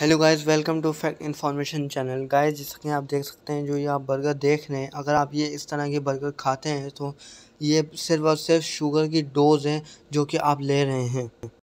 hello guys welcome to fact information channel guys जैसा कि आप देख सकते हैं जो ये आप बर्गर देख रहे हैं अगर आप ये इस तरह के बर्गर खाते हैं तो ये सिर्फ और सिर्फ शुगर की डोज़ है जो कि आप ले रहे हैं